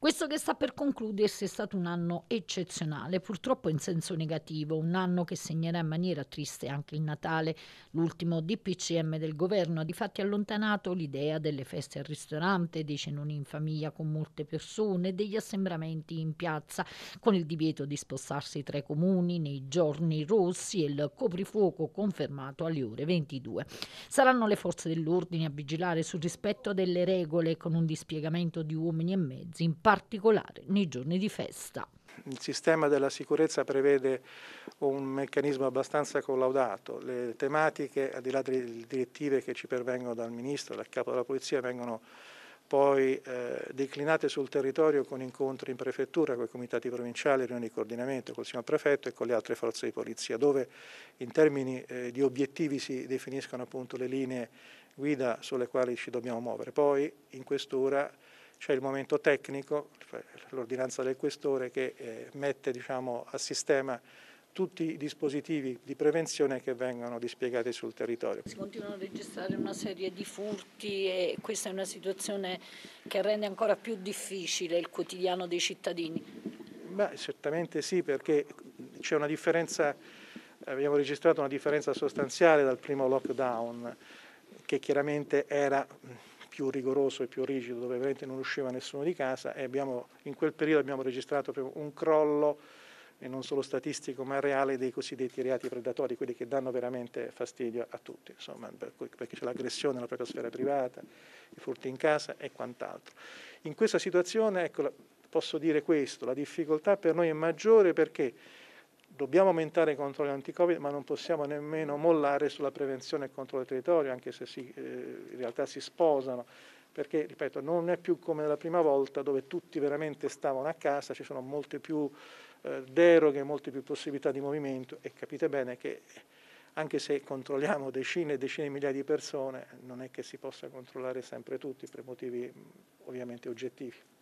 Questo che sta per concludersi è stato un anno eccezionale, purtroppo in senso negativo, un anno che segnerà in maniera triste anche il Natale. L'ultimo DPCM del governo ha difatti allontanato l'idea delle feste al ristorante, dei cenoni in famiglia con molte persone, degli assembramenti in piazza, con il divieto di spostarsi tra i comuni nei giorni rossi e il coprifuoco confermato alle ore 22. Saranno le forze dell'ordine a vigilare sul rispetto delle regole con un dispiegamento di uomini e mezzi in particolare nei giorni di festa. Il sistema della sicurezza prevede un meccanismo abbastanza collaudato. Le tematiche, al di là delle direttive che ci pervengono dal Ministro, dal Capo della Polizia, vengono poi eh, declinate sul territorio con incontri in prefettura, con i comitati provinciali, riunioni di coordinamento col signor prefetto e con le altre forze di polizia, dove in termini eh, di obiettivi si definiscono appunto le linee guida sulle quali ci dobbiamo muovere. Poi in quest'ora c'è il momento tecnico, cioè l'ordinanza del questore che eh, mette diciamo, a sistema tutti i dispositivi di prevenzione che vengono dispiegati sul territorio. Si continuano a registrare una serie di furti e questa è una situazione che rende ancora più difficile il quotidiano dei cittadini. Beh, certamente sì, perché c'è una differenza, abbiamo registrato una differenza sostanziale dal primo lockdown, che chiaramente era più rigoroso e più rigido, dove veramente non usciva nessuno di casa e abbiamo, in quel periodo abbiamo registrato un crollo, e non solo statistico, ma reale dei cosiddetti reati predatori, quelli che danno veramente fastidio a tutti, insomma, perché c'è l'aggressione alla propria sfera privata, i furti in casa e quant'altro. In questa situazione, ecco, posso dire questo, la difficoltà per noi è maggiore perché dobbiamo aumentare i controlli anti-Covid, ma non possiamo nemmeno mollare sulla prevenzione e controllo del territorio, anche se si, eh, in realtà si sposano, perché, ripeto, non è più come la prima volta dove tutti veramente stavano a casa, ci sono molte più eh, deroghe, molte più possibilità di movimento e capite bene che anche se controlliamo decine e decine di migliaia di persone, non è che si possa controllare sempre tutti per motivi ovviamente oggettivi.